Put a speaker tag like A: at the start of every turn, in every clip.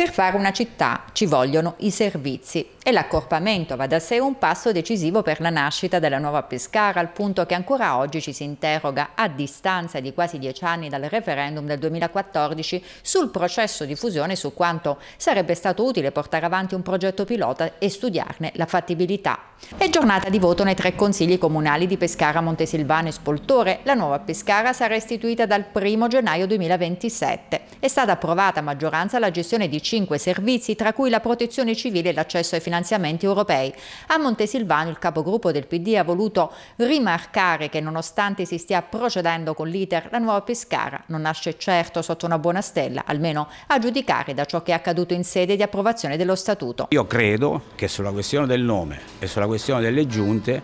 A: Per fare una città ci vogliono i servizi e l'accorpamento va da sé un passo decisivo per la nascita della nuova Pescara, al punto che ancora oggi ci si interroga, a distanza di quasi dieci anni dal referendum del 2014, sul processo di fusione e su quanto sarebbe stato utile portare avanti un progetto pilota e studiarne la fattibilità è giornata di voto nei tre consigli comunali di Pescara, Montesilvano e Spoltore. La nuova Pescara sarà istituita dal 1 gennaio 2027. È stata approvata a maggioranza la gestione di cinque servizi, tra cui la protezione civile e l'accesso ai finanziamenti europei. A Montesilvano il capogruppo del PD ha voluto rimarcare che nonostante si stia procedendo con l'iter, la nuova Pescara non nasce certo sotto una buona stella, almeno a giudicare da ciò che è accaduto in sede di approvazione dello Statuto.
B: Io credo che sulla questione del nome e sulla questione delle giunte,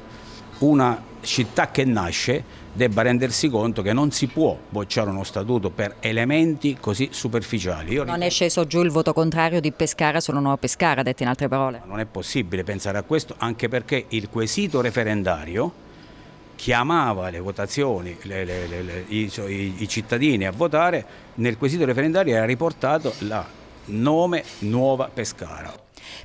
B: una città che nasce debba rendersi conto che non si può bocciare uno statuto per elementi così superficiali.
A: Io non è sceso giù il voto contrario di Pescara sulla nuova Pescara, detto in altre parole.
B: Non è possibile pensare a questo anche perché il quesito referendario chiamava le votazioni, le, le, le, i, i, i cittadini a votare, nel quesito referendario era riportato la nome Nuova Pescara.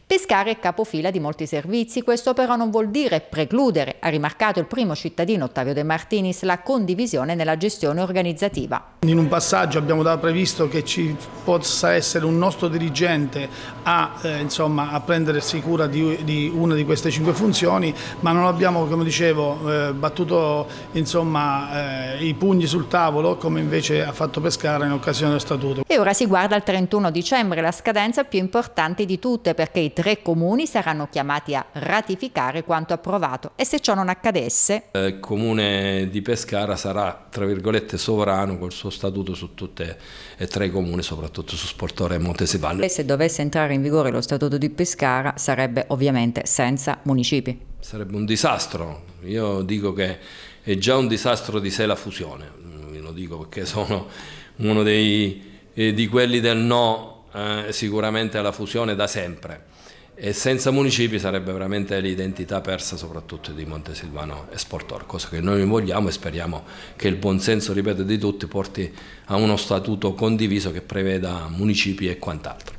A: Pescare è capofila di molti servizi, questo però non vuol dire precludere, ha rimarcato il primo cittadino Ottavio De Martinis, la condivisione nella gestione organizzativa.
C: In un passaggio abbiamo previsto che ci possa essere un nostro dirigente a, eh, insomma, a prendersi cura di, di, una di queste cinque funzioni, ma non abbiamo, come dicevo, eh, battuto insomma, eh, i pugni sul tavolo come invece ha fatto Pescara in occasione dello statuto.
A: E ora si guarda il 31 dicembre, la scadenza più importante di tutte perché che i tre comuni saranno chiamati a ratificare quanto approvato e se ciò non accadesse...
D: Il comune di Pescara sarà, tra virgolette, sovrano col suo statuto su tutte e tre i comuni, soprattutto su Sportore e Montesivalle. E
A: se dovesse entrare in vigore lo statuto di Pescara sarebbe ovviamente senza municipi.
D: Sarebbe un disastro, io dico che è già un disastro di sé la fusione, lo dico perché sono uno dei, eh, di quelli del no eh, sicuramente alla fusione da sempre e senza municipi sarebbe veramente l'identità persa soprattutto di Montesilvano e Sportor, cosa che noi vogliamo e speriamo che il buonsenso, ripeto, di tutti porti a uno statuto condiviso che preveda municipi e quant'altro.